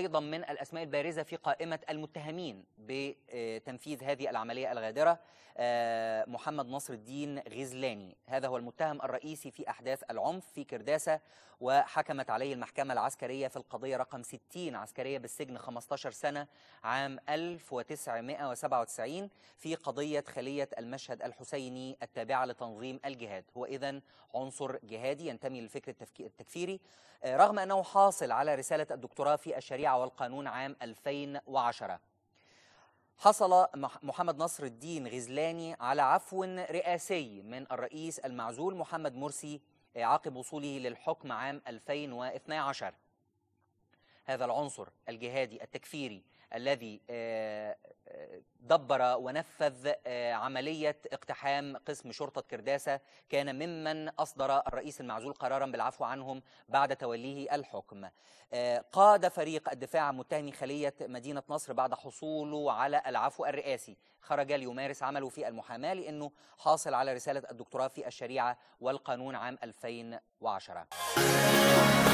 أيضا من الأسماء البارزة في قائمة المتهمين بتنفيذ هذه العملية الغادرة آه، محمد نصر الدين غزلاني هذا هو المتهم الرئيسي في أحداث العنف في كرداسة وحكمت عليه المحكمة العسكرية في القضية رقم 60 عسكرية بالسجن 15 سنة عام 1997 في قضية خلية المشهد الحسيني التابعة لتنظيم الجهاد هو إذا عنصر جهادي ينتمي للفكر التكفيري آه، رغم أنه حاصل على رسالة الدكتوراه في الشريعة والقانون عام 2010 حصل محمد نصر الدين غزلاني على عفو رئاسي من الرئيس المعزول محمد مرسي عقب وصوله للحكم عام 2012 هذا العنصر الجهادي التكفيري الذي آه، آه، دبر ونفذ آه، عملية اقتحام قسم شرطة كرداسة كان ممن أصدر الرئيس المعزول قرارا بالعفو عنهم بعد توليه الحكم آه، قاد فريق الدفاع متهم خلية مدينة نصر بعد حصوله على العفو الرئاسي خرج ليمارس عمله في المحاماة لأنه حاصل على رسالة الدكتوراه في الشريعة والقانون عام 2010